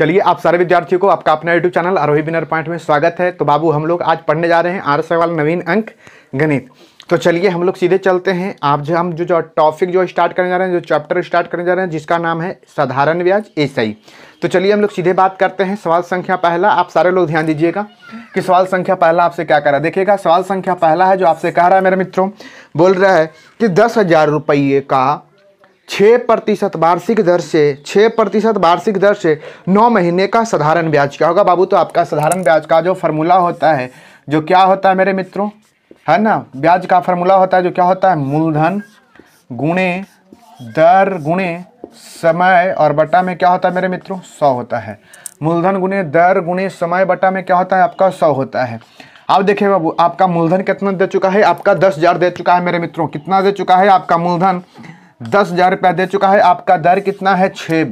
चलिए आप सारे विद्यार्थियों को आपका अपना यूट्यूब चैनल आरोही बिनर पॉइंट में स्वागत है तो बाबू हम लोग आज पढ़ने जा रहे हैं आर सवाल नवीन अंक गणित तो चलिए हम लोग सीधे चलते हैं आप जो हम जो जो टॉपिक जो स्टार्ट करने जा रहे हैं जो चैप्टर स्टार्ट करने जा रहे हैं जिसका नाम है साधारण ब्याज एसआई तो चलिए हम लोग सीधे बात करते हैं सवाल संख्या पहला आप सारे लोग ध्यान दीजिएगा कि सवाल संख्या पहला आपसे क्या कह रहा है देखिएगा सवाल संख्या पहला है जो आपसे कह रहा है मेरे मित्रों बोल रहा है कि दस हज़ार रुपये का छः प्रतिशत वार्षिक दर से छः प्रतिशत वार्षिक दर से नौ महीने का साधारण ब्याज क्या होगा बाबू तो आपका साधारण ब्याज का जो फार्मूला होता है जो क्या होता है मेरे मित्रों है ना ब्याज का फार्मूला होता है जो क्या होता है मूलधन गुणे दर गुणे समय और बटा में क्या होता है मेरे मित्रों सौ होता है मूलधन गुणे दर गुणे समय बटा में क्या होता है आपका सौ होता है अब देखिए बाबू आपका मूलधन कितना दे चुका है आपका दस हज़ार दे चुका है मेरे मित्रों कितना दे चुका है आपका मूलधन दस हज़ार रुपया दे चुका है आपका दर कितना है छ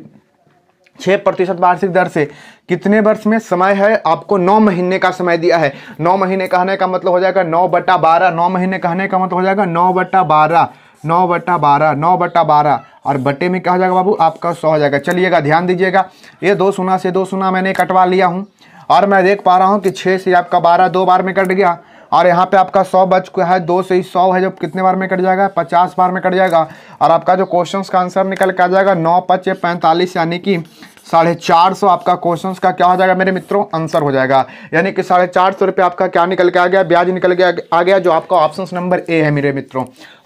छः प्रतिशत वार्षिक दर से कितने वर्ष में समय है आपको नौ महीने का समय दिया है नौ महीने कहने का मतलब हो जाएगा नौ बटा बारह नौ महीने कहने का मतलब हो जाएगा नौ बटा बारह नौ बटा बारह नौ बटा बारह और बटे में कहा जाएगा बाबू आपका सौ हो जाएगा चलिएगा ध्यान दीजिएगा ये दो सुना से दो सुना मैंने कटवा लिया हूँ और मैं देख पा रहा हूँ कि छः से आपका बारह दो बार में कट गया और यहाँ पे आपका सौ बच चुका है दो से ही सौ है जो कितने बार में कट जाएगा पचास बार में कट जाएगा और आपका जो क्वेश्चन का आंसर निकल के आ जाएगा नौ पचे पैंतालीस यानी कि साढ़े चार सौ आपका क्वेश्चन का क्या हो जाएगा मेरे मित्रों आंसर हो जाएगा यानी कि साढ़े चार सौ रुपये आपका क्या निकल के आ गया ब्याज निकल के आ गया जो आपका ऑप्शन नंबर ए है मेरे मित्रों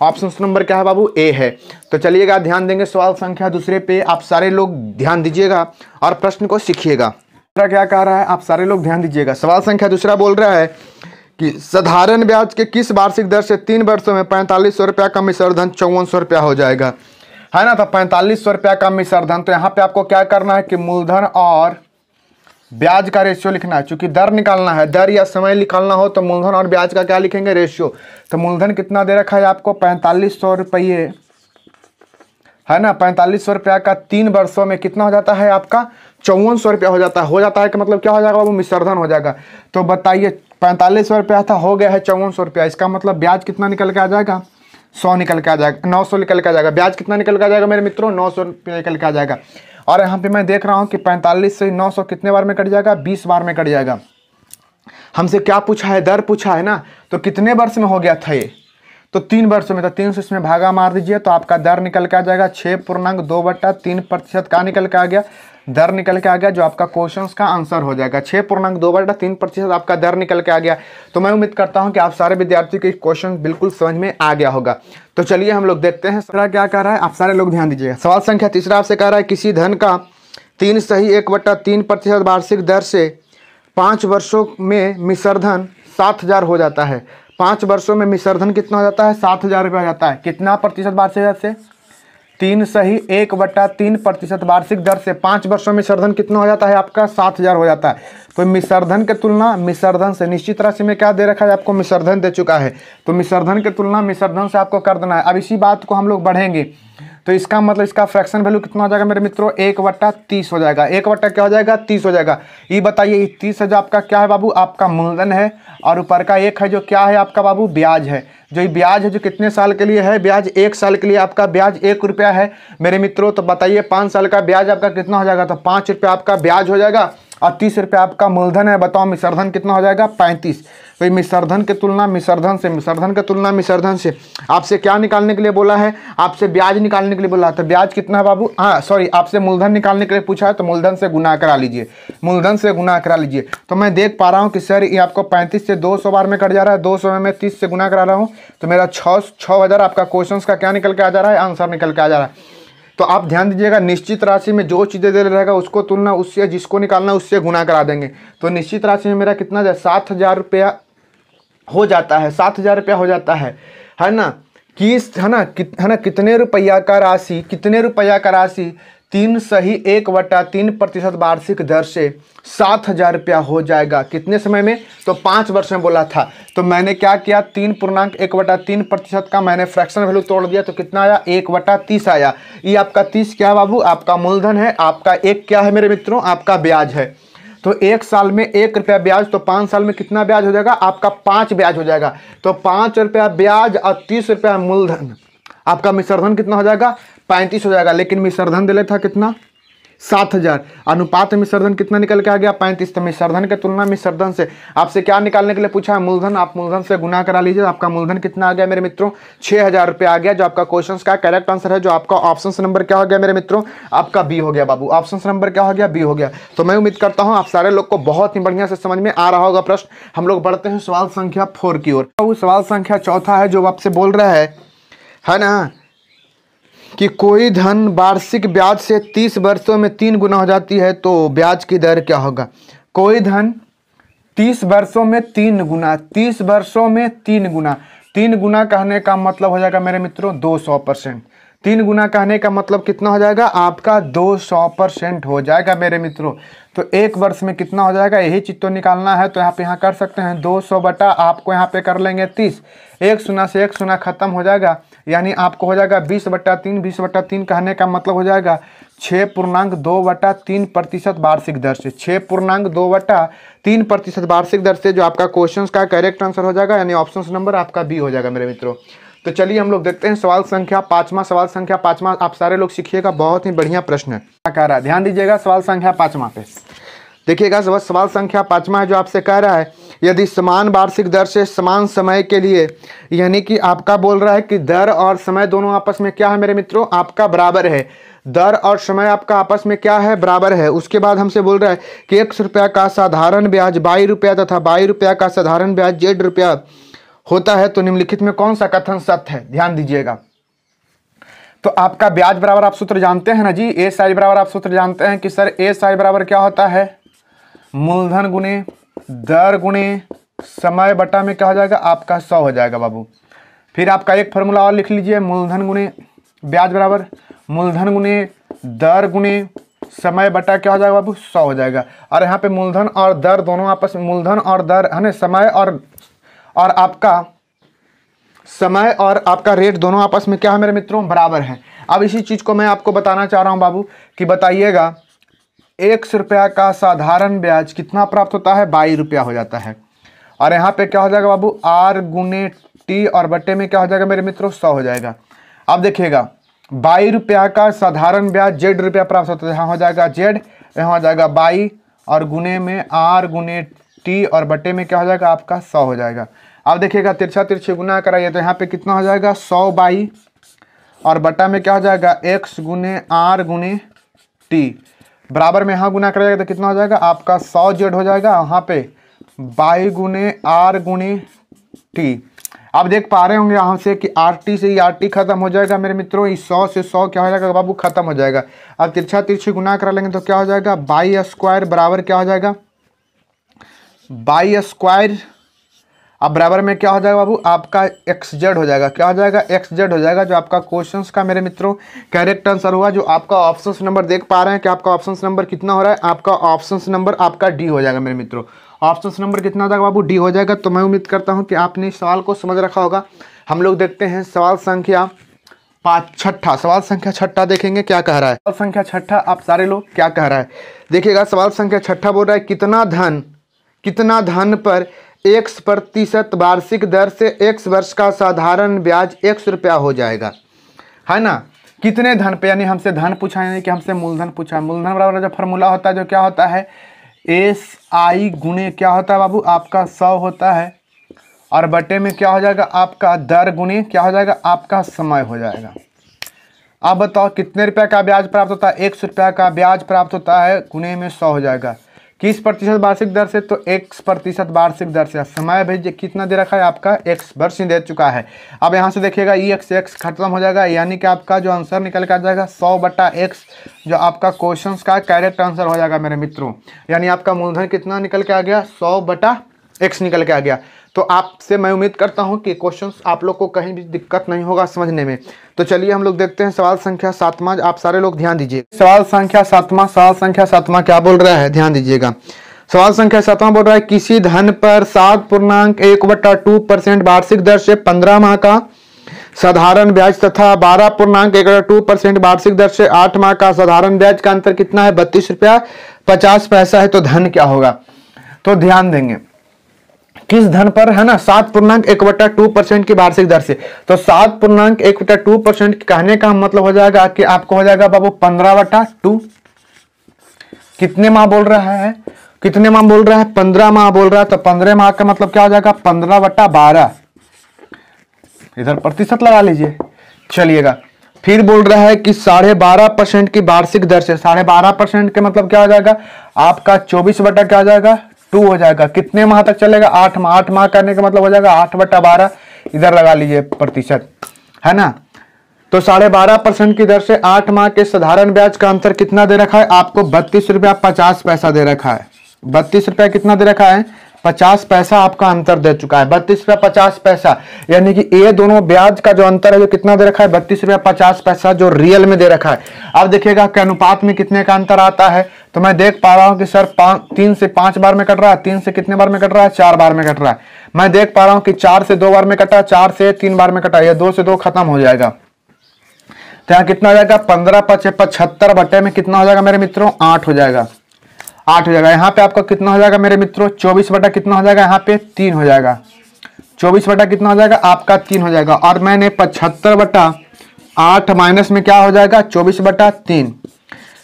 ऑप्शन नंबर क्या है बाबू ए है तो चलिएगा ध्यान देंगे सवाल संख्या दूसरे पे आप सारे लोग ध्यान दीजिएगा और प्रश्न को सीखिएगा क्या कह रहा है आप सारे लोग ध्यान दीजिएगा सवाल संख्या दूसरा बोल रहा है कि साधारण ब्याज के किस वार्षिक दर से तीन वर्षों में पैंतालीस सौ रुपया का मिश्रधन चौवन सौ रुपया हो जाएगा है ना तो पैंतालीस सौ रुपया का मिश्रधन तो यहाँ पे आपको क्या करना है कि मूलधन और ब्याज का रेशियो लिखना है क्योंकि दर निकालना है दर या समय निकालना हो तो मूलधन और ब्याज का क्या लिखेंगे रेशियो तो मूलधन कितना दे रखा है आपको पैंतालीस सौ रुपये है ना पैंतालीस सौ रुपया का तीन वर्षों में कितना हो जाता है आपका चौवन सौ रुपया हो जाता है हो जाता है कि मतलब क्या हो जाएगा वो मिश्रधन हो जाएगा तो बताइए पैंतालीस सौ रुपया था हो गया है चौवन सौ रुपया इसका मतलब ब्याज कितना निकल के आ जाएगा सौ निकल के आ जाएगा नौ सौ निकल के आ जाएगा ब्याज कितना निकल के आ जाएगा मेरे मित्रों नौ सौ रुपया निकल के आ जाएगा और यहाँ पे मैं देख रहा हूँ कि पैंतालीस से नौ सौ कितने बार में कट जाएगा बीस बार में कट जाएगा हमसे क्या पूछा है दर पूछा है ना तो कितने वर्ष में हो गया था ये तो तीन वर्षों में तो तीन सौ इसमें भागा मार दीजिए तो आपका दर निकल के आ जाएगा छः पूर्णांक दो बट्टा तीन प्रतिशत का निकल के आ गया दर निकल के आ गया जो आपका क्वेश्चन का आंसर हो जाएगा छः पूर्णांक दो बटा तीन प्रतिशत आपका दर निकल के आ गया तो मैं उम्मीद करता हूँ कि आप सारे विद्यार्थियों के क्वेश्चन बिल्कुल समझ में आ गया होगा तो चलिए हम लोग देखते हैं तीसरा क्या कह रहा है आप सारे लोग ध्यान दीजिएगा सवाल संख्या तीसरा आपसे कह रहा है किसी धन का तीन सही एक बट्टा तीन प्रतिशत वार्षिक दर से पाँच वर्षों में मिसरधन सात हज़ार हो जाता है पाँच वर्षों में मिसरधन कितना हो जाता है सात हज़ार रुपये हो जाता है कितना प्रतिशत वार्षिक दर से तीन सही एक बट्टा तीन प्रतिशत वार्षिक दर से पाँच वर्षों में सर्धन कितना हो जाता है आपका सात हज़ार हो जाता है तो मिसर्धन के तुलना मिसर्धन से निश्चित राशि में क्या दे रखा है आपको मिसर्धन दे चुका है तो मिसर्धन के तुलना मिसर्धन से आपको कर देना है अब इसी बात को हम लोग बढ़ेंगे तो इसका मतलब इसका फ्रैक्शन वैल्यू कितना हो जाएगा मेरे मित्रों एक वट्टा तीस हो जाएगा एक वट्टा क्या हो जाएगा तीस हो जाएगा ये बताइए तीस है जो आपका क्या है बाबू आपका मूलधन है और ऊपर का एक है जो क्या है आपका बाबू ब्याज है जो ये ब्याज है जो कितने साल के लिए है ब्याज एक साल के लिए आपका ब्याज एक रुपया है मेरे मित्रों तो बताइए पाँच साल का ब्याज आपका कितना हो जाएगा तो पाँच रुपया आपका ब्याज हो जाएगा और तीस रुपया आपका मूलधन है बताओ मिसरधन कितना हो जाएगा पैंतीस भाई मिसर्धन के तुलना मिसर्धन से मिसर्धन के तुलना मिसर्धन से आपसे क्या निकालने के लिए बोला है आपसे ब्याज निकालने के लिए बोला तो ब्याज कितना है बाबू हाँ सॉरी आपसे मूलधन निकालने के लिए पूछा है तो मूलधन से गुना करा लीजिए मूलधन से गुना करा लीजिए तो मैं देख पा रहा हूँ कि सर ये आपको पैंतीस से दो बार में कट जा रहा है दो में मैं तीस से गुना करा रहा हूँ तो मेरा छः छः आपका क्वेश्चन का क्या निकल के आ जा रहा है आंसर निकल के आ जा रहा है तो आप ध्यान दीजिएगा निश्चित राशि में जो चीज़ें दे रहेगा उसको तुलना उससे जिसको निकालना उससे गुना करा देंगे तो निश्चित राशि में मेरा कितना सात हज़ार रुपया हो जाता है सात हज़ार रुपया हो जाता है है ना किस है ना कि, है ना कितने रुपया का राशि कितने रुपया का राशि तीन सही एक वटा तीन प्रतिशत वार्षिक दर से सात हजार रुपया हो जाएगा कितने समय में तो पाँच वर्ष में बोला था तो मैंने क्या किया तीन पूर्णांक एक वटा तीन प्रतिशत का मैंने फ्रैक्शन वैल्यू तोड़ दिया तो कितना आया एक वटा तीस आया ये आपका तीस क्या है बाबू आपका मूलधन है आपका एक क्या है मेरे मित्रों आपका ब्याज है तो एक साल में एक रुपया ब्याज तो पाँच साल में कितना ब्याज हो जाएगा आपका पाँच ब्याज हो जाएगा तो पाँच रुपया ब्याज और तीस रुपया मूलधन आपका मिश्रधन कितना हो जाएगा पैंतीस हो जाएगा लेकिन मिसर्धन दिले था कितना सात हजार अनुपात मिसर्धन कितना निकल के आ गया पैंतीस तो मिसर्धन के तुलना मिसर्धन से आपसे क्या निकालने के लिए पूछा है मूलधन आप मूलधन से गुना करा लीजिए आपका मूलधन कितना आ गया मेरे मित्रों छः हजार रुपये आ गया जो आपका क्वेश्चन का करेक्ट आंसर है जो आपका ऑप्शन नंबर क्या हो गया मेरे मित्रों आपका बी हो गया बाबू ऑप्शन नंबर क्या हो गया बी हो गया तो मैं उम्मीद करता हूँ आप सारे लोग को बहुत ही बढ़िया से समझ में आ रहा होगा प्रश्न हम लोग बढ़ते हैं सवाल संख्या फोर की ओर सवाल संख्या चौथा है जो आपसे बोल रहा है है ना कि कोई धन वार्षिक ब्याज से तीस वर्षों में तीन गुना हो जाती है तो ब्याज की दर क्या होगा कोई धन तीस वर्षों में तीन गुना तीस वर्षों में तीन गुना तीन गुना कहने का मतलब हो जाएगा मेरे मित्रों दो सौ परसेंट तीन गुना कहने का मतलब कितना हो जाएगा आपका दो सौ परसेंट हो जाएगा मेरे मित्रों तो एक वर्ष में कितना हो जाएगा यही चीज़ तो निकालना है तो यहाँ पे यहाँ कर सकते हैं दो सौ बटा आपको यहाँ पे कर लेंगे तीस एक सुना से एक सुना खत्म हो जाएगा यानी आपको हो जाएगा बीस बट्टा तीन बीस बट्टा तीन कहने का मतलब हो जाएगा छः पूर्णांक दो बटा तीन प्रतिशत वार्षिक दर से छः पूर्णांक दो बटा तीन प्रतिशत वार्षिक दर से जो आपका क्वेश्चन का करेक्ट आंसर हो जाएगा यानी ऑप्शन नंबर आपका बी हो जाएगा मेरे मित्रों तो चलिए हम लोग देखते हैं सवाल संख्या पाँचवा सवाल संख्या पाँचवा आप सारे लोग सीखिएगा बहुत ही बढ़िया प्रश्न है क्या कह रहा है ध्यान दीजिएगा सवाल संख्या पाँचवा पे देखिएगा सवाल संख्या पाँचवा है जो आपसे कह रहा है यदि समान वार्षिक दर से समान समय के लिए यानी कि आपका बोल रहा है कि दर और समय दोनों आपस में क्या है मेरे मित्रों आपका बराबर है दर और समय आपका आपस में क्या है बराबर है उसके बाद हमसे बोल रहा है कि एक रुपया का साधारण ब्याज बाई रुपया तथा बाई रुपया का साधारण ब्याज जेड रुपया होता है तो निम्नलिखित में कौन सा कथन सत्य है ध्यान दीजिएगा तो आपका ब्याज बराबर आप सूत्र जानते हैं ना जी ए साइज बराबर आप सूत्र जानते हैं कि सर ए साइज बराबर क्या होता है मूलधन गुने दर गुणे समय बटा में क्या हो जाएगा आपका सौ हो जाएगा बाबू फिर आपका एक फॉर्मूला और लिख लीजिए मूलधन गुणे ब्याज बराबर मूलधन गुणे दर गुणे समय बटा क्या हो जाएगा बाबू सौ हो जाएगा और यहाँ पे मूलधन और दर दोनों आपस में मूलधन और दर है ना समय और और आपका समय और आपका रेट दोनों आपस में क्या है मेरे मित्रों बराबर है अब इसी चीज़ को मैं आपको बताना चाह रहा हूँ बाबू कि बताइएगा एक रुपया का साधारण ब्याज कितना प्राप्त होता है बाई रुपया हो जाता है और यहाँ पे क्या हो जाएगा बाबू आर गुने टी और बट्टे में क्या हो जाएगा मेरे मित्रों सौ हो जाएगा अब देखिएगा बाई रुपया का साधारण ब्याज जेड रुपया प्राप्त होता है यहाँ हो जाएगा जेड यहाँ हो जाएगा बाई और गुने में आर गुने टी और बट्टे में क्या हो जाएगा आपका सौ हो जाएगा अब देखिएगा तिरछा तिरछे गुना कराइए तो यहाँ पे कितना हो जाएगा सौ बाई और बट्टा में क्या हो जाएगा एक्स गुने आर गुने टी बराबर में यहाँ गुना करेगा तो कितना हो जाएगा आपका सौ जेड हो जाएगा वहाँ पे बाई गुने आर गुने टी आप देख पा रहे होंगे यहाँ से कि आर टी से आर टी खत्म हो जाएगा मेरे मित्रों इस सौ से सौ क्या हो जाएगा बाबू खत्म हो जाएगा अब तिरछा तिरछी गुना करा लेंगे तो क्या हो जाएगा बाई स्क्वायर बराबर क्या हो जाएगा बाई स्क्वायर अब बराबर में क्या हो जाएगा बाबू आपका एक्स जेड हो जाएगा क्या हो जाएगा एक्स जेड हो जाएगा जो आपका क्वेश्चंस का मेरे मित्रों करेक्ट आंसर हुआ जो आपका ऑप्शंस नंबर देख पा रहे हैं कि आपका ऑप्शंस नंबर कितना हो रहा है आपका ऑप्शंस नंबर आपका डी हो जाएगा मेरे मित्रों ऑप्शंस नंबर कितना हो जाएगा बाबू डी हो जाएगा तो मैं उम्मीद करता हूँ कि आपने सवाल को समझ रखा होगा हम लोग देखते हैं सवाल संख्या पाँच छठा सवाल संख्या छठा देखेंगे क्या कह रहा है सवाल संख्या छठा आप सारे लोग क्या कह रहा है देखिएगा सवाल संख्या छठा बोल रहा है कितना धन कितना धन पर एक प्रतिशत वार्षिक दर से एक वर्ष का साधारण ब्याज एक रुपया हो जाएगा है ना कितने धन पे यानी हमसे धन पूछा यानी कि हमसे मूलधन पूछा मूलधन बराबर जो फॉर्मूला होता है जो क्या होता है एस आई गुणे क्या होता है बाबू आपका सौ होता है और बटे में क्या हो जाएगा आपका दर गुणे क्या हो जाएगा आपका समय हो जाएगा आप बताओ कितने रुपये का ब्याज प्राप्त होता है एक सौ का ब्याज प्राप्त होता है गुणे में सौ हो जाएगा किस प्रतिशत वार्षिक दर से तो एक्स प्रतिशत वार्षिक दर से समय भेजिए कितना दे रखा है आपका एक्स वर्ष दे चुका है अब यहाँ से देखिएगा ई एक्स एक्स खत्म हो जाएगा यानी कि आपका जो आंसर निकल कर जाएगा सौ बट्टा एक्स जो आपका क्वेश्चन का कैरेक्ट आंसर हो जाएगा मेरे मित्रों यानी आपका मूलधन कितना निकल के आ गया सौ बटा एक्स निकल के आ गया तो आपसे मैं उम्मीद करता हूँ कि क्वेश्चन आप लोग को कहीं भी दिक्कत नहीं होगा समझने में तो चलिए हम लोग देखते हैं सवाल संख्या सातवा आप सारे लोग ध्यान दीजिए सवाल संख्या सातवा सवाल संख्या सातवा क्या बोल रहा है ध्यान दीजिएगा सवाल संख्या सातवां बोल रहा है किसी धन पर सात पूर्णांक एक बट्टा टू परसेंट वार्षिक दर से पंद्रह माह का साधारण ब्याज तथा बारह पूर्णांक एक टू परसेंट वार्षिक दर से आठ माह का साधारण ब्याज का अंतर कितना है बत्तीस रुपया पचास पैसा है तो धन क्या होगा तो ध्यान देंगे किस धन पर है ना सात पूर्णांक एक बटा टू परसेंट की वार्षिक दर से तो सात पूर्णांक एक बटा टू परसेंट कहने का मतलब हो जाएगा कि आपको हो जाएगा बाबू पंद्रह बटा टू कितने माह बोल रहा है कितने माह बोल रहा है पंद्रह माह बोल रहा है तो पंद्रह माह का मतलब क्या हो जाएगा पंद्रह बटा बारह इधर प्रतिशत लगा लीजिए चलिएगा फिर बोल रहा है कि साढ़े बारह परसेंट की वार्षिक दर से साढ़े बारह परसेंट के मतलब क्या हो जाएगा आपका चौबीस बटा क्या हो जाएगा टू हो जाएगा कितने माह तक चलेगा आठ माह आठ माह करने का मतलब हो जाएगा आठ बटा बारह इधर लगा लीजिए प्रतिशत है ना तो साढ़े बारह परसेंट की दर से आठ माह के साधारण ब्याज का अंतर कितना दे रखा है आपको बत्तीस रुपया पचास पैसा दे रखा है बत्तीस रुपया कितना दे रखा है पचास पैसा आपका अंतर दे चुका है बत्तीस रुपया पचास पैसा यानी कि ये दोनों ब्याज का जो अंतर है जो कितना दे रखा है बत्तीस रुपया पचास पैसा जो रियल में दे रखा है अब देखिएगा कि अनुपात में कितने का अंतर आता है तो मैं देख पा रहा हूँ कि सर तीन से पांच बार में कट रहा है तीन से कितने बार में कट रहा है चार बार में कट रहा है मैं देख पा रहा हूँ कि चार से दो बार में कटा चार से तीन बार में कटा यह दो से दो खत्म हो जाएगा तो यहाँ कितना हो जाएगा पंद्रह पचे पचहत्तर बटे में कितना हो जाएगा मेरे मित्रों आठ हो जाएगा आठ हो जाएगा यहाँ पे आपका कितना हो जाएगा मेरे मित्रों चौबीस बटा कितना हो जाएगा यहाँ पे तीन हो जाएगा चौबीस बटा कितना हो जाएगा आपका तीन हो जाएगा और मैंने पचहत्तर बटा आठ माइनस में क्या हो जाएगा चौबीस बटा तीन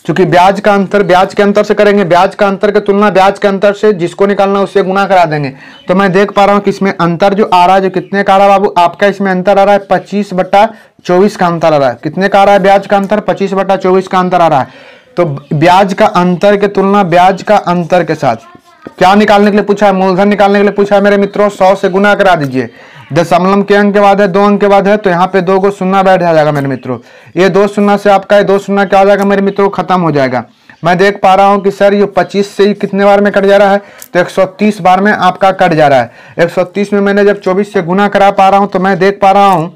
चूंकि ब्याज का अंतर ब्याज के अंतर से करेंगे ब्याज का अंतर की तुलना ब्याज के अंतर से जिसको निकालना उससे गुना करा देंगे तो मैं देख पा रहा हूँ कि इसमें अंतर जो आ रहा है जो कितने का आ रहा है बाबू आपका इसमें अंतर आ रहा है पच्चीस बटा चौबीस का अंतर आ रहा है कितने का आ रहा है ब्याज का अंतर पच्चीस बटा चौबीस का अंतर आ रहा है तो ब्याज का अंतर की तुलना ब्याज का अंतर के साथ क्या निकालने के लिए पूछा है मूलधन निकालने के लिए पूछा है मेरे मित्रों सौ से गुना करा दीजिए दशमलव के अंक के बाद है दो अंक के बाद है तो यहाँ पे दो को सुनना बैठ जाएगा मेरे मित्रों ये दो सुनना से आपका ये दो सुनना क्या हो जाएगा मेरे मित्रों खत्म हो जाएगा मैं देख पा रहा हूँ कि सर ये 25 से ही कितने बार में कट जा रहा है तो 130 बार में आपका कट जा रहा है 130 में मैंने जब 24 से गुना करा पा रहा हूँ तो मैं देख पा रहा हूँ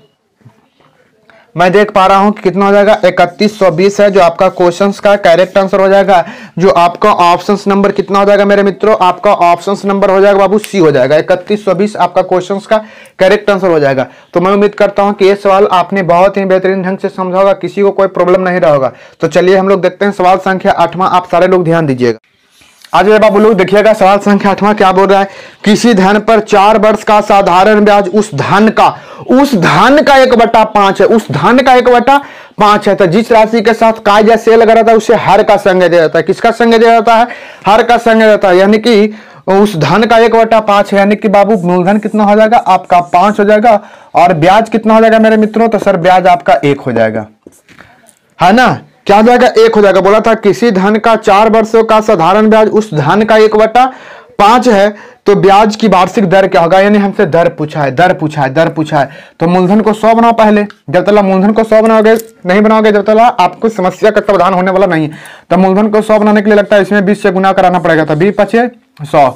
मैं देख पा रहा हूं कि कितना हो जाएगा इकतीस सौ बीस है जो आपका क्वेश्चंस का करेक्ट आंसर हो जाएगा जो आपका ऑप्शंस नंबर कितना हो जाएगा मेरे मित्रों आपका ऑप्शंस नंबर हो जाएगा बाबू सी हो जाएगा इकतीस सौ बीस आपका क्वेश्चंस का करेक्ट आंसर हो जाएगा तो मैं उम्मीद करता हूं कि ये सवाल आपने बहुत ही बेहतरीन ढंग से समझा होगा किसी को कोई प्रॉब्लम नहीं रहा तो चलिए हम लोग देखते हैं सवाल संख्या आठवां आप सारे लोग ध्यान दीजिएगा आज बाबू लोग देखिएगा सवाल संख्या आठवां क्या बोल रहा है किसी धन पर चार वर्ष का साधारण ब्याज उस धन का उस धन का एक बट्टा पांच है उस धन का एक बट्टा पांच है तो जिस राशि के साथ काय या सेल लग रहा था उसे हर का संज्ञा दिया जाता है किसका संज्ञा दिया जाता है हर का संज्ञा जाता है यानी कि उस धन का एक वटा पांच है यानी कि बाबू मूलधन कितना हो जाएगा आपका पांच हो जाएगा और ब्याज कितना हो जाएगा मेरे मित्रों तो सर ब्याज आपका एक हो जाएगा है ना क्या हो जाएगा एक हो जाएगा बोला था किसी धन का चार वर्षों का साधारण ब्याज उस धन का एक बटा पांच है तो ब्याज की वार्षिक दर क्या होगा यानी हमसे दर पूछा है दर पूछा है दर पूछा है तो मूलधन को सौ बनाओ पहले जब तला मूलधन को सौ बनाओगे नहीं बनाओगे जब तला आपको समस्या का समाधान होने वाला नहीं है तो मूलधन को सौ बनाने के लिए लगता है इसमें बीस से गुना कराना पड़ेगा तो बीस पचे सौ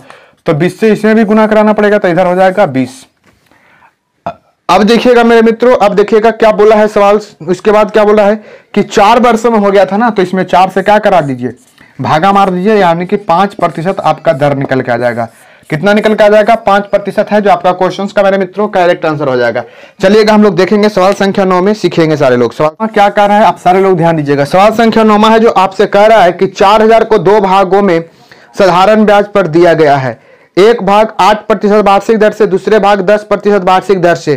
तो बीस से इसमें भी गुना कराना पड़ेगा तो इधर हो जाएगा बीस अब देखिएगा मेरे मित्रों अब देखिएगा क्या बोला है सवाल उसके बाद क्या बोला है कि चार वर्षों में हो गया था ना तो इसमें चार से क्या करा दीजिए भागा मार दीजिए यानी कि पांच प्रतिशत आपका दर निकल के आ जाएगा कितना निकल के आ जाएगा पांच प्रतिशत है जो आपका क्वेश्चन का मेरे मित्रों करेक्ट आंसर हो जाएगा चलिएगा हम लोग देखेंगे सवाल संख्या नौ में सीखेंगे सारे लोग सवाल क्या कह रहा है आप सारे लोग ध्यान दीजिएगा सवाल संख्या नौमा है जो आपसे कह रहा है कि चार हजार को दो भागों में साधारण ब्याज पर दिया गया है एक भाग आठ प्रतिशत वार्षिक दर से दूसरे भाग दस प्रतिशत वार्षिक दर से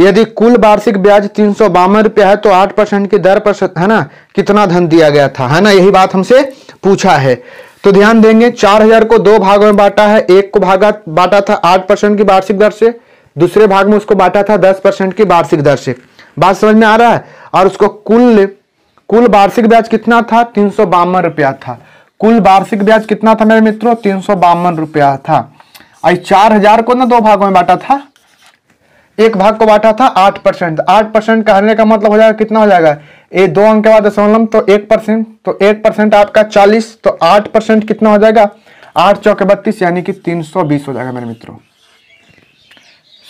यदि कुल वार्षिक ब्याज तीन सौ बावन रुपया है तो आठ परसेंट की दर पर है ना कितना धन दिया गया था है ना यही बात हमसे पूछा है तो ध्यान देंगे चार हजार को दो भागों में बांटा है एक को भागा बांटा था आठ परसेंट की वार्षिक दर से दूसरे भाग में उसको बांटा था दस परसेंट की वार्षिक दर से बात समझ में आ रहा है और उसको कुल कुल वार्षिक ब्याज कितना था तीन सौ बावन रुपया था कुल वार्षिक ब्याज कितना था मेरे मित्रों तीन सौ बावन रुपया था और चार हजार को ना दो भागों में बांटा था एक भाग को बांटा था आठ परसेंट आठ परसेंट का हरने का मतलब हो जाएगा कितना हो जाएगा ये दो अंक के बाद दशमलव तो एक परसेंट तो एक परसेंट आपका चालीस तो आठ परसेंट कितना हो जाएगा आठ चौके बत्तीस यानी कि तीन सौ बीस हो जाएगा मेरे मित्रों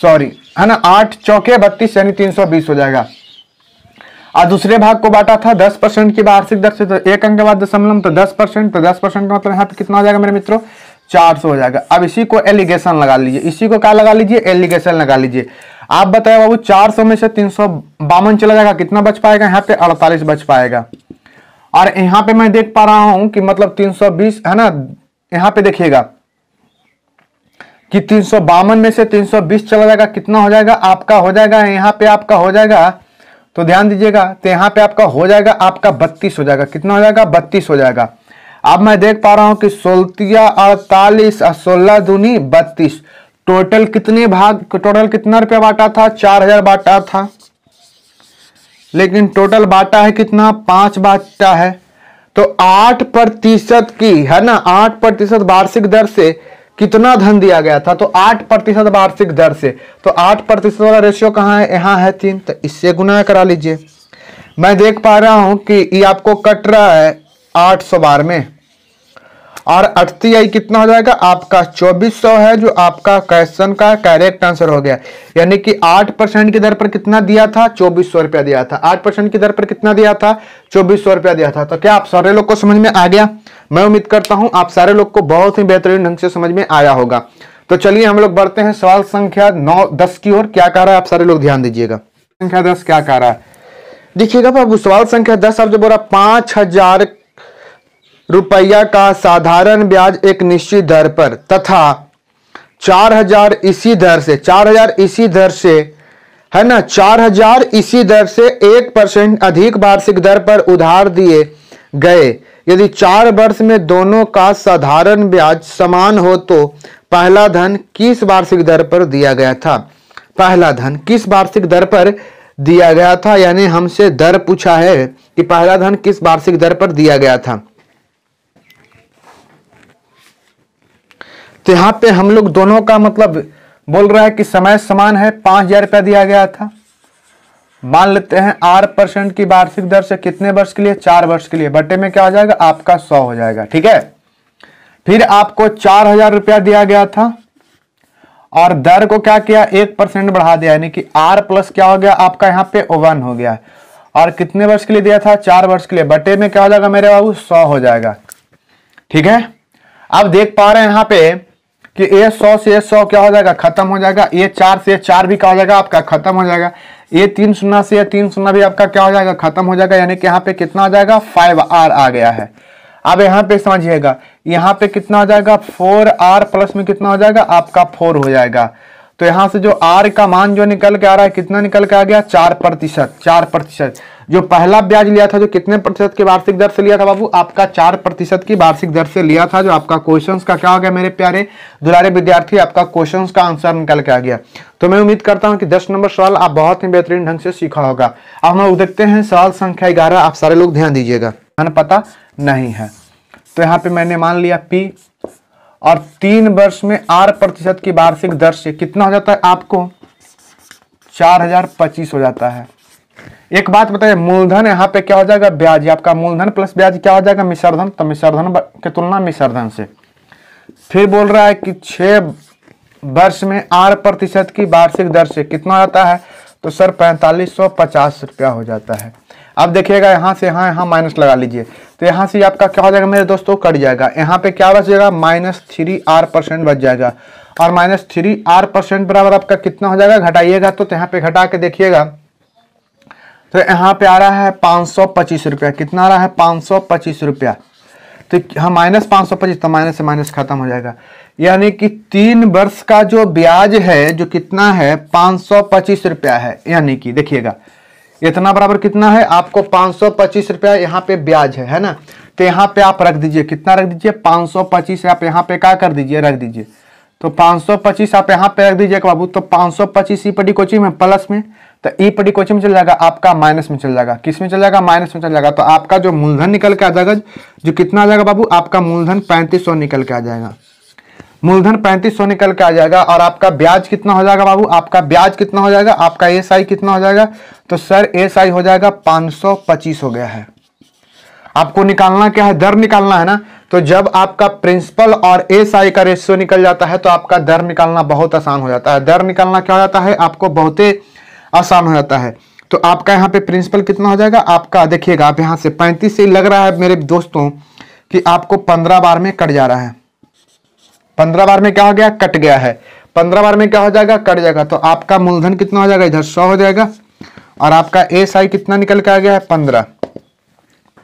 सॉरी है ना आठ चौके बत्तीस यानी तीन सौ बीस हो जाएगा और दूसरे भाग को बांटा था दस परसेंट की वार्षिक दर से तो एक अंक के बाद दशमलव तो दस परसेंट तो दस परसेंट का मतलब यहाँ पे कितना हो जाएगा मेरे मित्रों चार सौ हो जाएगा अब इसी को एलिगेशन लगा लीजिए इसी को क्या लगा लीजिए एलिगेशन लगा लीजिए आप बताए बाबू चार सौ में से तीन सौ बावन चला जाएगा कितना बच पाएगा यहाँ पे अड़तालीस बच पाएगा और यहाँ पे मैं देख पा रहा हूं कि मतलब तीन सौ बीस है ना यहाँ पे देखिएगा कि तीन सौ बावन में से तीन सौ बीस चला जाएगा कितना हो जाएगा आपका हो जाएगा यहाँ पे आपका हो जाएगा तो ध्यान दीजिएगा तो यहाँ पे आपका हो जाएगा आपका बत्तीस हो जाएगा कितना हो जाएगा बत्तीस हो जाएगा अब मैं देख पा रहा हूं कि सोलतिया अड़तालीस और सोलह दूनी बत्तीस टोटल कितने भाग टोटल कितना रुपया बांटा था चार हजार बांटा था लेकिन टोटल बांटा है कितना पांच बांटा है तो आठ प्रतिशत की है ना आठ प्रतिशत वार्षिक दर से कितना धन दिया गया था तो आठ प्रतिशत वार्षिक दर से तो आठ प्रतिशत वाला रेशियो कहाँ है यहाँ है तीन तो इससे गुना करा लीजिए मैं देख पा रहा हूँ कि ये आपको कट रहा है आठ सौ बार में और अठती आई कितना हो जाएगा आपका चौबीस सौ है जो आपका क्वेश्चन का करेक्ट आंसर हो गया यानी कि आठ परसेंट की दर पर कितना दिया था चौबीस सौ रुपया दिया था आठ परसेंट की दर पर कितना दिया था चौबीस सौ रुपया दिया था तो क्या आप सारे लोग को समझ में आ गया मैं उम्मीद करता हूं आप सारे लोग को बहुत ही बेहतरीन ढंग से समझ में आया होगा तो चलिए हम लोग बढ़ते हैं सवाल संख्या नौ दस की ओर क्या कह रहा है आप सारे लोग ध्यान दीजिएगा संख्या दस क्या कह रहा है देखिएगा बाबू सवाल संख्या दस आप जब बोला पांच हजार रुपया का साधारण ब्याज एक निश्चित दर पर तथा चार हजार इसी दर से चार हजार इसी दर से है ना चार हजार इसी दर से एक परसेंट अधिक वार्षिक दर पर उधार दिए गए यदि चार वर्ष में दोनों का साधारण ब्याज समान हो तो पहला धन किस वार्षिक दर पर दिया गया था पहला धन किस वार्षिक दर पर दिया गया था यानी हमसे दर पूछा है कि पहला धन किस वार्षिक दर पर दिया गया था तो यहाँ पे हम लोग दोनों का मतलब बोल रहा है कि समय समान है पांच हजार रुपया दिया गया था मान लेते हैं आर परसेंट की वार्षिक दर से कितने वर्ष के लिए चार वर्ष के लिए बटे में क्या हो जाएगा आपका सौ हो जाएगा ठीक है फिर आपको चार हजार रुपया दिया गया था और दर को क्या किया एक परसेंट बढ़ा दिया यानी कि आर प्लस क्या हो गया आपका यहाँ पे वन हो गया और कितने वर्ष के लिए दिया था चार वर्ष के लिए बटे में क्या हो जाएगा मेरे बाबू सौ हो जाएगा ठीक है अब देख पा रहे हैं यहाँ पे कि ए सौ से ए सौ क्या हो जाएगा खत्म हो जाएगा ए चार से चार भी क्या हो जाएगा आपका खत्म हो जाएगा ए तीन सुना से ए तीन सुना भी आपका क्या हो जाएगा खत्म हो जाएगा यानी कि यहाँ पे कितना आ जाएगा फाइव आर आ गया है अब यहाँ पे समझिएगा यहाँ पे कितना हो जाएगा फोर आर प्लस में कितना हो जाएगा आपका फोर हो जाएगा तो यहाँ से जो आर का मान जो निकल के आ रहा है कितना निकल के आ गया चार प्रतिशत चार प्रतिशत जो पहला ब्याज लिया था जो कितने प्रतिशत की वार्षिक दर से लिया था बाबू आपका चार प्रतिशत की वार्षिक दर से लिया था जो आपका क्वेश्चन का क्या हो गया मेरे प्यारे दुलारे विद्यार्थी आपका क्वेश्चन का आंसर निकल के आ गया तो मैं उम्मीद करता हूँ कि दस नंबर सवाल आप बहुत ही बेहतरीन ढंग से सीखा होगा अब हम लोग देखते हैं सवाल संख्या ग्यारह आप सारे लोग ध्यान दीजिएगा मैंने पता नहीं है तो यहाँ पे मैंने मान लिया पी और तीन वर्ष में आर प्रतिशत की वार्षिक दर से कितना हो जाता है आपको चार हजार पच्चीस हो जाता है एक बात बताइए मूलधन यहाँ पे क्या हो जाएगा ब्याज आपका मूलधन प्लस ब्याज क्या हो जाएगा मिसरधन तो मिसरधन के तुलना मिसरधन से फिर बोल रहा है कि छह वर्ष में आठ प्रतिशत की वार्षिक दर से कितना आता है तो सर पैंतालीस सौ पचास रुपया हो जाता है अब देखिएगा यहाँ से यहाँ यहाँ माइनस लगा लीजिए तो यहाँ से आपका क्या हो जाएगा मेरे दोस्तों कट जाएगा यहाँ पे क्या बच जाएगा माइनस थ्री आर परसेंट बच जाएगा और माइनस थ्री आर परसेंट बराबर आपका कितना हो जाएगा घटाइएगा तो यहाँ पे घटा के देखिएगा तो यहाँ पे आ रहा है पाँच सौ पच्चीस रुपया कितना आ रहा है पाँच सौ पच्चीस रुपया तो हाँ माइनस पाँच सौ पच्चीस तो माइनस से माइनस खत्म हो जाएगा यानी कि तीन वर्ष का जो ब्याज है जो कितना है पाँच सौ पच्चीस रुपया है यानी कि देखिएगा इतना बराबर कितना है आपको पाँच सौ पच्चीस रुपया यहाँ पे ब्याज है है ना तो यहाँ पे आप रख दीजिए कितना रख दीजिए पाँच सौ पच्चीस आप यहाँ पे क्या कर दीजिए रख दीजिए तो पाँच सौ पच्चीस आप यहाँ पे रख दीजिए बाबू तो पाँच सौ पच्चीस ही पड़ी कोची में प्लस में तो ई e पटी कोचिंग में चल जाएगा आपका माइनस में चल जाएगा किस में चल जाएगा माइनस में चल जाएगा तो आपका जो मूलधन निकल के आ जाएगा जो कितना आ जाएगा बाबू आपका मूलधन पैंतीस सौ निकल के आ जाएगा मूलधन पैंतीस सौ निकल के आ जाएगा और आपका ब्याज कितना हो जाएगा बाबू आपका ब्याज कितना हो जाएगा आपका एस आई कितना हो जाएगा तो सर एस आई हो जाएगा पाँच सौ पच्चीस हो गया है आपको निकालना क्या है दर निकालना है ना तो जब आपका प्रिंसिपल और एस आई का रेशियो निकल जाता है तो आपका दर निकालना बहुत आसान हो जाता है दर निकालना क्या हो जाता है आपको ही आसान हो जाता है तो आपका यहाँ पे प्रिंसिपल कितना हो जाएगा आपका देखिएगा आप यहाँ से पैंतीस से लग रहा है मेरे दोस्तों कि आपको पंद्रह बार में कट जा रहा है पंद्रह बार में क्या हो गया कट गया है पंद्रह बार में क्या हो जाएगा कट जाएगा तो आपका मूलधन कितना हो जाएगा इधर सौ हो जाएगा और आपका ए आई कितना निकल के आ गया है पंद्रह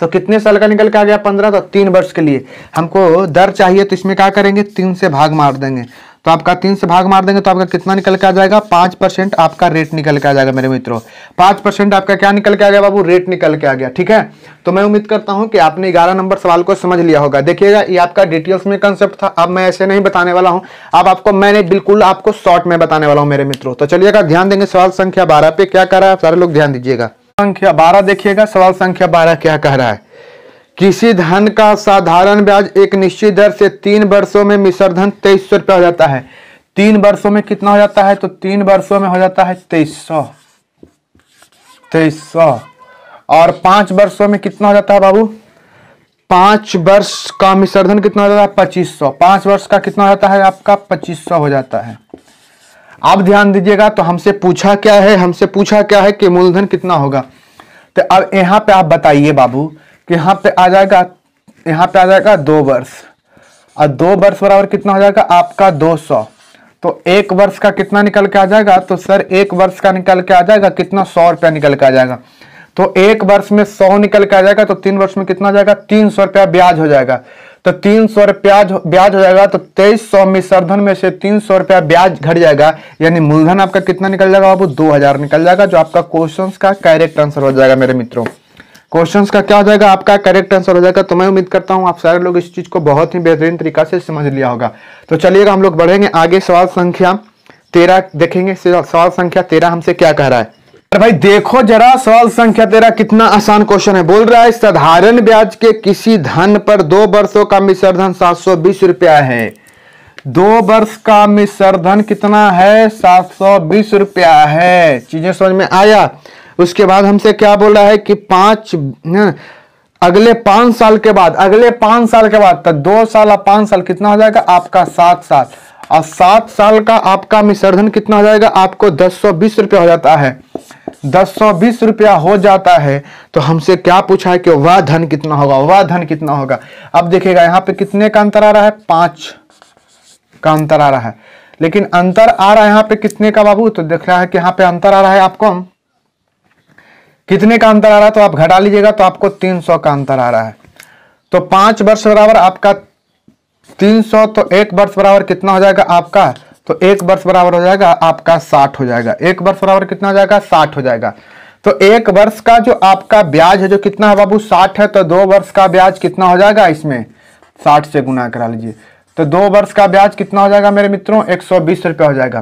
तो कितने साल का निकल के आ गया पंद्रह तो तीन वर्ष के लिए हमको दर चाहिए तो इसमें क्या करेंगे तीन से भाग मार देंगे तो आपका तीन से भाग मार देंगे तो आपका कितना निकल के आ जाएगा पांच परसेंट आपका रेट निकल के आ जाएगा मेरे मित्रों पांच परसेंट आपका क्या निकल के आ गया बाबू रेट निकल के आ गया ठीक है तो मैं उम्मीद करता हूँ कि आपने ग्यारह नंबर सवाल को समझ लिया होगा देखिएगा ये आपका डिटेल्स में कंसेप्ट था अब मैं ऐसे नहीं बताने वाला हूँ अब आपको मैंने बिल्कुल आपको शॉर्ट में बताने वाला हूँ मेरे मित्रों तो चलिएगा ध्यान देंगे सवाल संख्या बारह पे क्या कर रहा है सारे लोग ध्यान दीजिएगा संख्या बारह देखिएगा सवाल संख्या बारह क्या कह रहा है किसी धन का साधारण ब्याज एक निश्चित दर से तीन वर्षों में मिश्रधन तेईस सौ रुपया हो जाता है तीन वर्षों में कितना हो जाता है तो तीन वर्षों में हो जाता है तेईस सौ तेईस सौ और पांच वर्षों में कितना हो जाता है बाबू पांच वर्ष का मिश्रधन कितना हो जाता है पच्चीस सौ पांच वर्ष का कितना हो जाता है आपका पच्चीस सौ हो जाता है अब ध्यान दीजिएगा तो हमसे पूछा क्या है हमसे पूछा क्या है कि मूलधन कितना होगा तो अब यहाँ पे आप बताइए बाबू कि यहाँ पे आ जाएगा यहाँ पे आ जाएगा दो वर्ष और दो वर्ष बराबर कितना हो जाएगा आपका दो सौ तो एक वर्ष का कितना निकल के आ जाएगा तो सर एक वर्ष का निकल के आ जाएगा कितना सौ रुपया निकल के आ जाएगा तो एक वर्ष में सौ निकल के आ जाएगा तो तीन वर्ष में कितना जाएगा तीन सौ रुपया ब्याज हो जाएगा तो तीन सौ रुपया ब्याज हो जाएगा तो तेईस सौ मिसर्धन में से तीन सौ रुपया ब्याज घट जाएगा यानी मूलधन आपका कितना निकल जाएगा बाबू दो हजार निकल जाएगा जो आपका क्वेश्चन का करेक्ट आंसर हो जाएगा मेरे मित्रों क्वेश्चन का क्या हो जाएगा आपका करेक्ट आंसर हो जाएगा तो मैं उम्मीद करता हूँ आप सारे लोग इस चीज को बहुत ही बेहतरीन तरीका से समझ लिया होगा तो चलिएगा हम लोग बढ़ेंगे आगे सवाल संख्या तेरह देखेंगे सवाल संख्या तेरह हमसे क्या कह रहा है अरे भाई देखो जरा सवाल संख्या तेरा कितना आसान क्वेश्चन है बोल रहा है साधारण ब्याज के किसी धन पर दो वर्षों का मिसर्धन सात सौ बीस रुपया है दो वर्ष का मिसर्धन कितना है सात सौ बीस रुपया है चीजें समझ में आया उसके बाद हमसे क्या बोल रहा है कि पांच अगले पांच साल के बाद अगले पांच साल के बाद तक तो दो साल और पांच साल कितना हो जाएगा आपका सात साल और सात साल का आपका मिसर्धन कितना हो जाएगा आपको दस सौ बीस रुपया हो जाता है दस सौ बीस रुपया हो जाता है तो हमसे क्या पूछा है कि वह धन कितना होगा वह धन कितना होगा अब देखिएगा यहाँ पे कितने का अंतर आ रहा है पांच का अंतर आ रहा है लेकिन अंतर आ रहा है यहाँ पे कितने का बाबू तो देख रहा है कि यहाँ पे अंतर आ रहा है आपको कितने का अंतर आ रहा है तो आप घटा लीजिएगा तो आपको 300 का अंतर आ रहा है तो पांच वर्ष बराबर आपका 300 तो एक वर्ष बराबर कितना हो जाएगा आपका तो एक वर्ष बराबर हो जाएगा आपका साठ हो जाएगा एक वर्ष बराबर कितना हो जाएगा साठ हो जाएगा तो एक वर्ष का जो आपका ब्याज है जो कितना है बाबू साठ है तो दो वर्ष का ब्याज कितना हो जाएगा इसमें साठ से गुना करा लीजिए तो दो वर्ष का ब्याज कितना हो जाएगा मेरे मित्रों एक सौ बीस रुपया हो जाएगा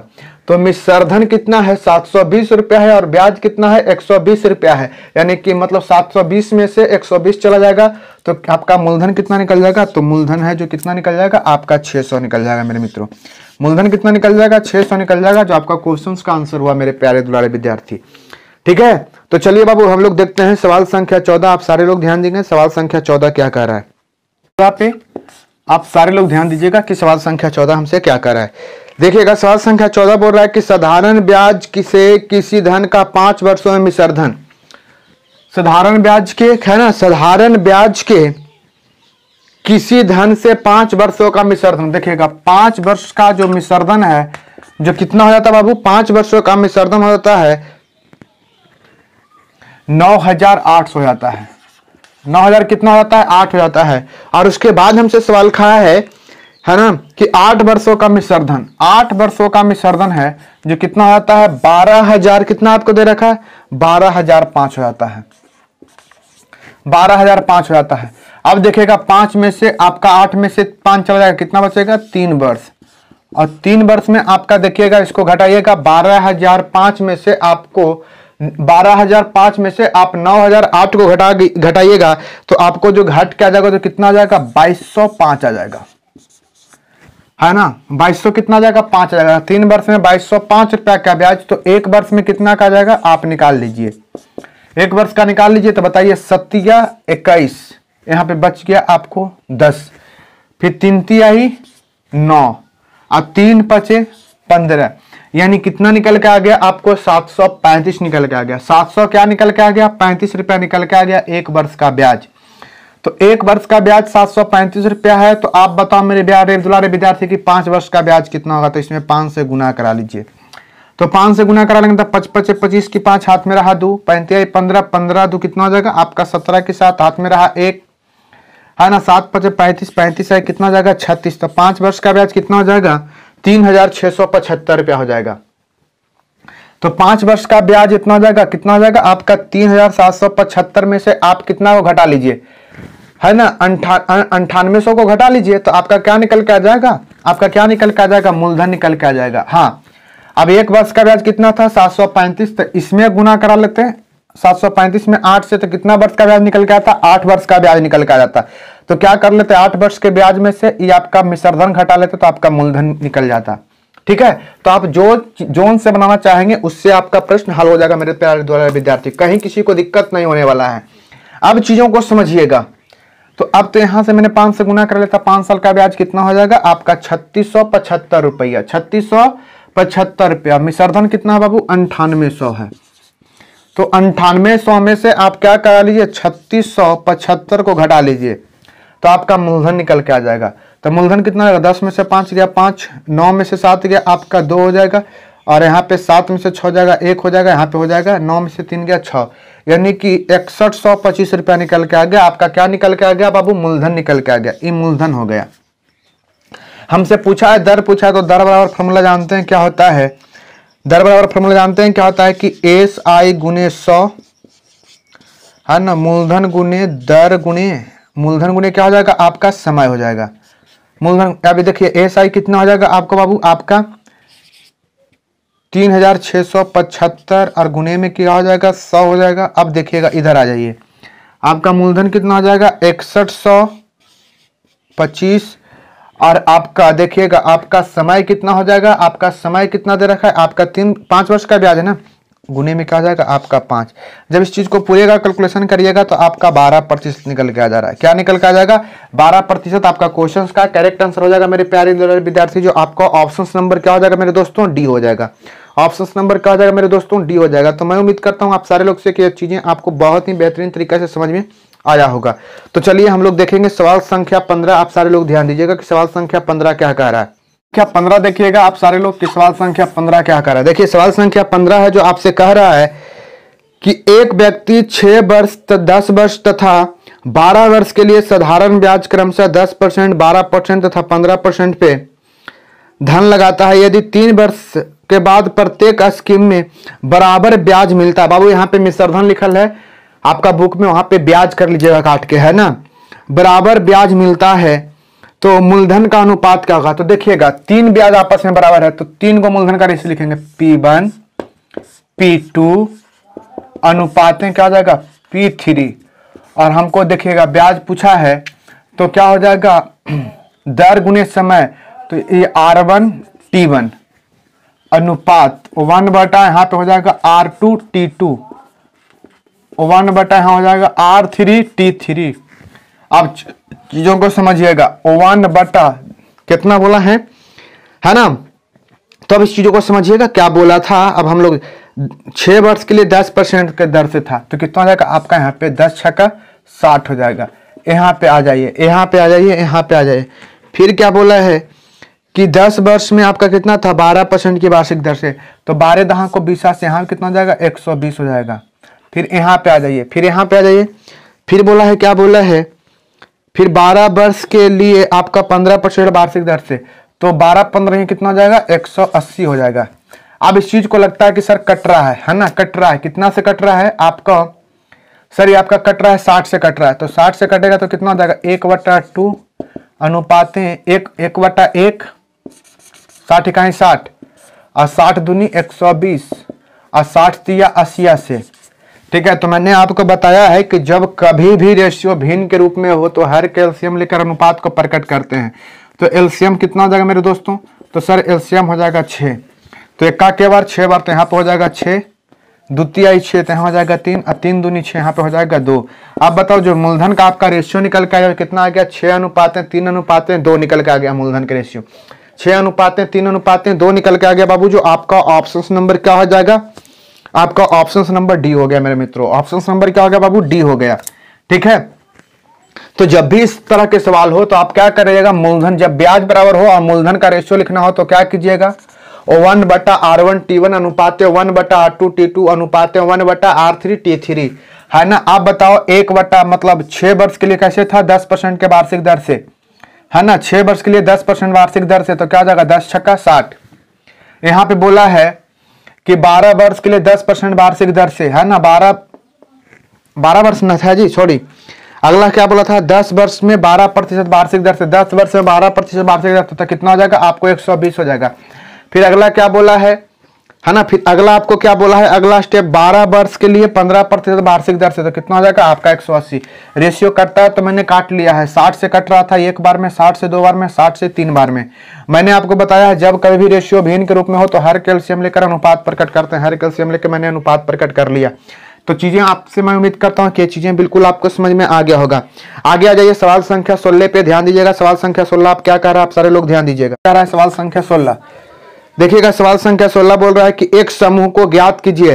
तो मिसर्धन कितना है सात सौ बीस रुपया है और ब्याज कितना है एक सौ बीस रुपया है यानी कि मतलब 720 में से 120 चला जाएगा तो आपका मूलधन कितना निकल जाएगा तो मूलधन है जो कितना निकल जाएगा आपका 600 सौ निकल जाएगा मेरे मित्रों मूलधन कितना निकल जाएगा 600 सौ निकल जाएगा जो आपका क्वेश्चन का आंसर हुआ मेरे प्यारे दुलारे विद्यार्थी ठीक है तो चलिए बाबू हम लोग देखते हैं सवाल संख्या चौदह आप सारे लोग ध्यान देंगे सवाल संख्या चौदह क्या कह रहा है आप सारे लोग ध्यान दीजिएगा कि सवाल संख्या चौदह हमसे क्या कर रहा है देखिएगा सवाल संख्या चौदह बोल रहा है कि साधारण ब्याज किसे किसी धन का पांच वर्षों में मिसर्धन साधारण ब्याज के है ना साधारण ब्याज के किसी धन से पांच वर्षों का मिसर्धन देखिएगा पांच वर्ष का जो मिसर्धन है जो कितना हो जाता है बाबू पांच वर्षों का मिसर्धन हो जाता है नौ हजार आठ सौ हो जाता है नौ हजार कितना हो जाता है आठ हो जाता है और उसके बाद हमसे सवाल खाया है है ना कि आठ वर्षों का मिसर्धन आठ वर्षों का मिसर्धन है जो कितना हो जाता है बारह हजार कितना आपको दे रखा है बारह हजार पांच हो जाता है बारह हजार पांच हो जाता है अब देखिएगा पांच में से आपका आठ में से पांच चला जाएगा कितना बचेगा तीन वर्ष और तीन वर्ष में आपका देखिएगा इसको घटाइएगा बारह हजार पांच में से आपको 12,005 में से आप 9,008 को घटा घटाइएगा तो आपको जो घट के आ जाएगा तो कितना आ जाएगा 2205 आ जाएगा है ना 2200 कितना जाएगा पांच आ जाएगा तीन वर्ष में 2205 रुपया का ब्याज तो एक वर्ष में कितना का जाएगा आप निकाल लीजिए एक वर्ष का निकाल लीजिए तो बताइए सत्या इक्कीस यहां पे बच गया आपको दस फिर तीन ही नौ और तीन पचे पंद्रह यानी कितना निकल के आ गया आपको सात सौ पैंतीस निकल के आ गया सात सौ क्या निकल के आ गया पैंतीस रुपया निकल के आ गया एक वर्ष का ब्याज तो एक वर्ष का ब्याज सात सौ पैंतीस रुपया है तो आप बताओ मेरे ब्याज दुलारे विद्यार्थी की पांच वर्ष का ब्याज कितना होगा तो इसमें पांच से गुना करा लीजिए तो पांच से गुना करा लेंगे तो पच पचे पच्चीस की पांच हाथ में रहा दो पैंतीस पंद्रह पंद्रह दो कितना हो जाएगा आपका सत्रह के साथ हाथ में रहा एक है ना सात पचे पैंतीस पैंतीस है कितना जाएगा छत्तीस तो पांच वर्ष का ब्याज कितना हो जाएगा तीन हजार छह सौ पचहत्तर रुपया हो जाएगा तो पांच वर्ष का ब्याज इतना जाएगा कितना जाएगा आपका तीन हजार सात सौ पचहत्तर में से आप कितना को घटा लीजिए है ना अं, अंठानवे सौ को घटा लीजिए तो आपका क्या निकल के आ जाएगा आपका क्या निकल के आ जाएगा मूलधन निकल के आ जाएगा हाँ अब एक वर्ष का ब्याज कितना था सात सौ पैंतीस तो इसमें गुना करा लेते हैं सात सौ पैंतीस में आठ से तो कितना वर्ष का ब्याज निकल के आता आठ वर्ष का ब्याज निकल के आ जाता तो क्या कर लेते आठ वर्ष के ब्याज में से ये आपका मिश्रधन घटा लेते तो आपका मूलधन निकल जाता ठीक है तो आप जो जोन से बनाना चाहेंगे उससे आपका प्रश्न हल हो जाएगा मेरे प्यारे द्वारा विद्यार्थी कहीं किसी को दिक्कत नहीं होने वाला है अब चीजों को समझिएगा तो अब तो यहां से मैंने पांच से गुना कर लेता पांच साल का ब्याज कितना हो जाएगा आपका छत्तीस सौ पचहत्तर रुपया छत्तीस सौ पचहत्तर रुपया मिसर्धन कितना है बाबू अंठानवे सौ है तो अंठानवे सौ में से आप क्या करा लीजिए छत्तीस सौ पचहत्तर को घटा लीजिए तो आपका मूलधन निकल के आ जाएगा तो मूलधन कितना रहेगा दस में से पाँच गया पाँच नौ में से सात गया आपका दो हो जाएगा और यहाँ पे सात में से छः जाएगा एक हो जाएगा यहाँ पे हो जाएगा नौ में से तीन गया छः यानी कि इकसठ सौ पच्चीस रुपया निकल के आ गया आपका क्या निकल के आ गया बाबू मूलधन निकल के आ गया ये मूलधन हो गया हमसे पूछा है दर पूछा है तो दर बराबर फॉर्मूला जानते हैं क्या होता है दर बराबर फॉर्मूला जानते हैं क्या होता है कि एस आई गुने सौ है ना मूलधन गुने दर गुने मूलधन गुने क्या हो जाएगा आपका समय हो जाएगा मूलधन अभी देखिए एस आई कितना हो जाएगा आपका बाबू आपका तीन हजार छः सौ पचहत्तर और गुने में क्या हो जाएगा सौ हो जाएगा अब देखिएगा इधर आ जाइए आपका मूलधन कितना हो जाएगा इकसठ सौ पच्चीस और आपका देखिएगा आपका समय कितना हो जाएगा आपका समय कितना दे रखा है आपका तीन पाँच वर्ष का ब्याज है ना गुने में क्या जाएगा आपका पाँच जब इस चीज़ को पूरेगा कैलकुलेशन करिएगा तो आपका बारह प्रतिशत निकल के आ जा रहा है क्या निकल के आ जाएगा बारह प्रतिशत आपका क्वेश्चन का करेक्ट आंसर हो जाएगा मेरे प्यारे विद्यार्थी जो आपका ऑप्शन नंबर क्या हो जाएगा मेरे दोस्तों डी हो जाएगा ऑप्शन नंबर क्या हो जाएगा मेरे दोस्तों डी हो जाएगा तो मैं उम्मीद करता हूँ आप सारे लोग से कि चीज़ें आपको बहुत ही बेहतरीन तरीके से समझ में आया होगा तो चलिए हम लोग देखेंगे सवाल संख्या पंद्रह आप सारे लोग ध्यान दीजिएगा कि सवाल संख्या पंद्रह क्या कह रहा है संख्या पंद्रह देखिएगा आप सारे लोग कि सवाल संख्या पंद्रह क्या कर रहा है देखिए सवाल संख्या पंद्रह है जो आपसे कह रहा है कि एक व्यक्ति छह वर्ष दस वर्ष तथा बारह वर्ष के लिए साधारण ब्याज क्रमशः दस परसेंट बारह परसेंट तथा पंद्रह परसेंट पे धन लगाता है यदि तीन वर्ष के बाद प्रत्येक स्कीम में बराबर ब्याज मिलता है बाबू यहाँ पे मिश्रधन लिखल है आपका बुक में वहां पे ब्याज कर लीजिएगा काट के है ना बराबर ब्याज मिलता है तो मूलधन का अनुपात क्या होगा तो देखिएगा तीन ब्याज आपस में बराबर है तो तीन को मूलधन का रेशियो लिखेंगे पी वन पी टू अनुपात में क्या हो जाएगा पी थ्री और हमको देखिएगा ब्याज पूछा है तो क्या हो जाएगा दर गुने समय तो ये आर वन टी वन अनुपात वन बटा यहां पे हो जाएगा R two T two one बटा यहाँ हो जाएगा आर थ्री टी थ्री आप चीजों को समझिएगा वन बटा कितना बोला है है ना तो अब इस चीजों को समझिएगा क्या बोला था अब हम लोग छह वर्ष के लिए दस परसेंट के दर से था तो कितना हो जाएगा आपका यहाँ पे दस छः का साठ हो जाएगा यहाँ पे आ जाइए यहाँ पे आ जाइए यहाँ पे आ जाइए फिर क्या बोला है कि दस वर्ष में आपका कितना था बारह परसेंट की वार्षिक दर से तो बारह दहा को बीस से यहाँ कितना जाएगा एक सौ बीस हो जाएगा फिर यहाँ पे आ जाइए फिर यहाँ पे आ जाइए फिर बोला है क्या बोला है फिर 12 वर्ष के लिए आपका 15 परसेंट वार्षिक दर से तो 12 पंद्रह कितना हो जाएगा 180 हो जाएगा अब इस चीज को लगता है कि सर कट रहा है है ना कट रहा है कितना से कट रहा है आपका सर ये आपका कट रहा है साठ से कट रहा है तो साठ से कटेगा तो कितना हो जाएगा एक वटा टू अनुपातें एक एक वटा एक साठ इकाई साठ और साठ दूनी एक सौ बीस और साठ दिया अस्सी से ठीक है तो मैंने आपको बताया है कि जब कभी भी रेशियो भिन्न के रूप में हो तो हर के एल्सियम लेकर अनुपात को प्रकट करते हैं तो एल्सियम कितना हो जाएगा मेरे दोस्तों तो सर एल्सियम हो जाएगा छः तो इक्का के बार छः बार तो यहाँ पर हो जाएगा छः द्वितीय ही छः तो यहाँ हो जाएगा तीन और तीन दूनी छः यहाँ पे हो जाएगा दो आप बताओ जो मूलधन का आपका रेशियो निकल के आया कितना आ गया छः अनुपातें तीन अनुपातें दो निकल के आ गया मूलधन के रेशियो छः अनुपातें तीन अनुपातें दो निकल के आ गया बाबू जो आपका ऑप्शन नंबर क्या हो जाएगा आपका ऑप्शन नंबर डी हो गया मेरे मित्रों ऑप्शन नंबर क्या हो गया बाबू डी हो गया ठीक है तो जब भी इस तरह के सवाल हो तो आप क्या करिएगा मूलधन जब ब्याज बराबर हो और मूलधन का रेशियो लिखना हो तो क्या कीजिएगा वन बटा आर वन टी वन अनुपात वन बटा आर टू टी टू अनुपात वन बटा आर थ्री टी थ्री है ना आप बताओ एक बटा मतलब छह वर्ष के लिए कैसे था दस परसेंट के वार्षिक दर से है ना छह वर्ष के लिए दस परसेंट वार्षिक दर से तो क्या हो जाएगा दस छक्का साठ यहां पे बोला है कि 12 वर्ष के लिए 10 परसेंट वार्षिक दर से है ना 12 12 वर्ष न था जी सॉरी अगला क्या बोला था 10 वर्ष में 12 प्रतिशत वार्षिक दर से 10 वर्ष में 12 प्रतिशत वार्षिक दर तो कितना हो जाएगा आपको 120 हो जाएगा फिर अगला क्या बोला है है ना फिर अगला आपको क्या बोला है अगला स्टेप 12 वर्ष के लिए 15 प्रतिशत वार्षिक दर से तो कितना हो जाएगा आपका एक रेशियो कटता है तो मैंने काट लिया है 60 से कट रहा था एक बार में 60 से दो बार में 60 से तीन बार में मैंने आपको बताया है जब कभी भी रेशियो भिन्न के रूप में हो तो हर कैल्शियम लेकर अनुपात प्रकट करते हैं हर कैल्शियम लेकर मैंने अनुपात प्रकट कर लिया तो चीज़ें आपसे मैं उम्मीद करता हूँ कि चीज़ें बिल्कुल आपको समझ में आ गया होगा आगे आ जाइए सवाल संख्या सोलह पे ध्यान दीजिएगा सवाल संख्या सोलह आप क्या कह रहे हैं आप सारे लोग ध्यान दीजिएगा कह रहा है सवाल संख्या सोलह देखिएगा सवाल संख्या सोलह बोल रहा है कि एक समूह को ज्ञात कीजिए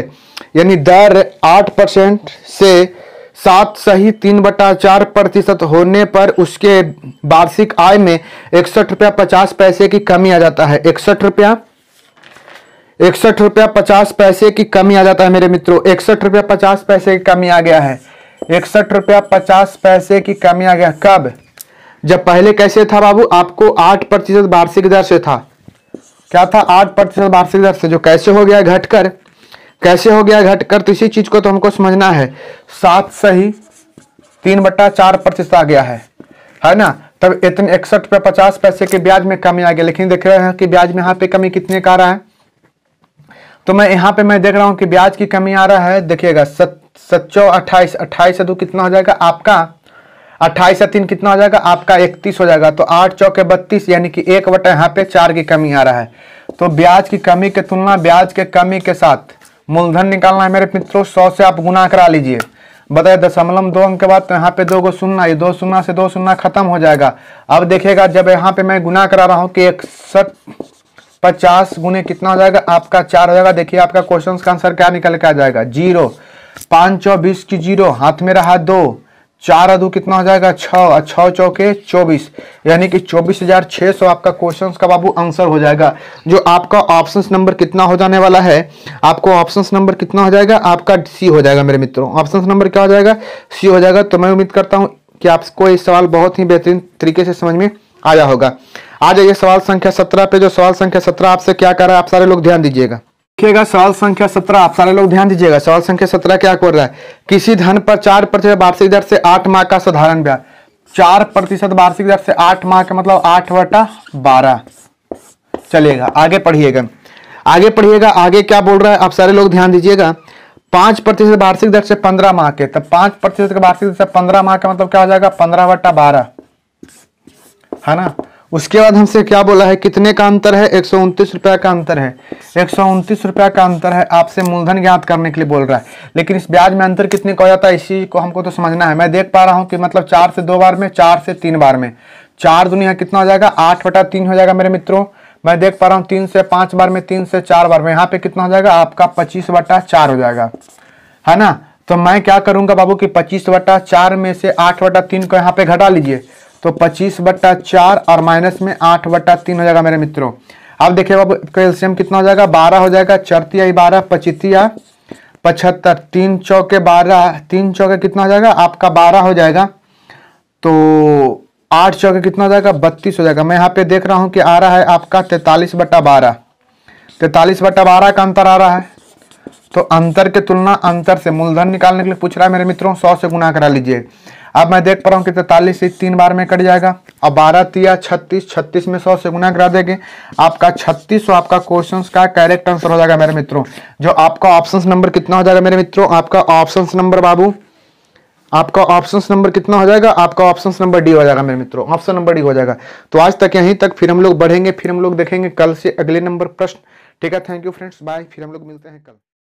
यानी दर आठ परसेंट से सात सही तीन बटा चार प्रतिशत होने पर उसके वार्षिक आय में इकसठ रुपया पचास पैसे की कमी आ जाता है इकसठ रुपया इकसठ रुपया पचास पैसे की कमी आ जाता है मेरे मित्रों इकसठ रुपया पचास पैसे की कमी आ गया है इकसठ रुपया पचास पैसे की कमी आ गया कब जब पहले कैसे था बाबू आपको आठ प्रतिशत वार्षिक दर से था क्या था आठ प्रतिशत वार्षिक दर से जो कैसे हो गया घटकर कैसे हो गया घटकर तो इसी चीज को तो हमको समझना है सात सही तीन बट्टा चार प्रतिशत आ गया है है ना तब इतने इकसठ रुपये पचास पैसे के ब्याज में कमी आ गया लेकिन देख रहे हैं कि ब्याज में यहाँ पे कमी कितने का रहा है तो मैं यहाँ पे मैं देख रहा हूँ कि ब्याज की कमी आ रहा है देखिएगा सत सच्चो अट्ठाईस अट्ठाईस से दो कितना हो जाएगा आपका अट्ठाईस से तीन कितना हो जाएगा आपका इकतीस हो जाएगा तो आठ चौके बत्तीस यानी कि एक बटा यहाँ पे चार की कमी आ रहा है तो ब्याज की कमी की तुलना ब्याज के कमी के साथ मूलधन निकालना है मेरे मित्रों सौ से आप गुना करा लीजिए बताए दशमलव दो अंक के बाद तो यहाँ पे दो गो सुनना ये दो सुनना से दो सुनना खत्म हो जाएगा अब देखिएगा जब यहाँ पे मैं गुना करा रहा हूँ कि इकसठ पचास गुने कितना हो जाएगा आपका चार हो जाएगा देखिए आपका क्वेश्चन का आंसर क्या निकल के आ जाएगा जीरो पाँच चौबीस की जीरो हाथ में रहा दो चार अधो कितना हो जाएगा छ और छः चौके चौबीस यानी कि चौबीस हजार छः सौ आपका क्वेश्चन का बाबू आंसर हो जाएगा जो आपका ऑप्शन नंबर कितना हो जाने वाला है आपको ऑप्शन नंबर कितना हो जाएगा आपका सी हो जाएगा मेरे मित्रों ऑप्शन नंबर क्या हो जाएगा सी हो जाएगा तो मैं उम्मीद करता हूँ कि आपको ये सवाल बहुत ही बेहतरीन तरीके से समझ में आया होगा आ जाइए सवाल संख्या सत्रह पे जो सवाल संख्या सत्रह आपसे क्या कर रहा है आप सारे लोग ध्यान दीजिएगा देखिएगा सवाल संख्या सत्रह आप सारे लोग ध्यान दीजिएगा सवाल संख्या सत्रह क्या कर रहा है किसी धन पर चार प्रतिशत वार्षिक दर से आठ माह का साधारण ब्याज चार प्रतिशत वार्षिक दर से आठ माह का मतलब आठ वटा बारह चलेगा आगे पढ़िएगा आगे पढ़िएगा आगे क्या बोल रहा है आप सारे लोग ध्यान दीजिएगा पांच प्रतिशत वार्षिक दर से पंद्रह माह के तब पांच प्रतिशत वार्षिक दर से पंद्रह माह का मतलब क्या हो जाएगा पंद्रह वटा बारह है ना उसके बाद हमसे क्या बोला है कितने का अंतर है एक रुपया का अंतर है एक रुपया का अंतर है आपसे मूलधन ज्ञात करने के लिए बोल रहा है लेकिन इस ब्याज में अंतर कितने का हो जाता है इसी को हमको तो समझना है मैं देख पा रहा हूँ कि मतलब चार से दो बार में चार से तीन बार में चार दुनिया कितना हो जाएगा आठ बटा तीन हो जाएगा मेरे मित्रों मैं देख पा रहा हूँ तीन से पाँच बार में तीन से चार बार में यहाँ पे कितना हो जाएगा आपका पच्चीस बटा चार हो जाएगा है ना तो मैं क्या करूंगा बाबू कि पच्चीस बटा चार में से आठ बटा तीन को यहाँ पे घटा लीजिए तो पच्चीस बट्टा चार और माइनस में आठ बट्टा तीन हो जाएगा मेरे मित्रों अब देखिए बाबू कैल्शियम कितना हो जाएगा बारह हो जाएगा चरतिया बारह पचितिया पचहत्तर तीन चौके बारह तीन चौके कितना हो जाएगा आपका बारह हो जाएगा तो आठ चौके कितना हो जाएगा बत्तीस हो जाएगा मैं यहाँ पे देख रहा हूँ कि आ रहा है आपका तैतालीस बट्टा बारह तैतालीस बट्टा बारह का अंतर आ रहा है तो अंतर के तुलना अंतर से मूलधन निकालने के लिए पूछ रहा है मेरे मित्रों सौ से गुना करा लीजिए अब मैं देख पा रहा हूँ कि तैतालीस से तीन बार में कट जाएगा अब बारह तिया छत्तीस छत्तीस में सौ से गुना करा देंगे आपका छत्तीस सौ आपका क्वेश्चन का करेक्ट आंसर हो जाएगा मेरे मित्रों जो आपका ऑप्शन नंबर कितना हो जाएगा मेरे मित्रों आपका ऑप्शन नंबर बाबू आपका ऑप्शन नंबर कितना हो जाएगा आपका ऑप्शन नंबर डी हो जाएगा मेरे मित्रों ऑप्शन नंबर डी हो जाएगा तो आज तक यहीं तक फिर हम लोग बढ़ेंगे फिर हम लोग देखेंगे कल से अगले नंबर प्रश्न ठीक है थैंक यू फ्रेंड्स बाय फिर हम लोग मिलते हैं कल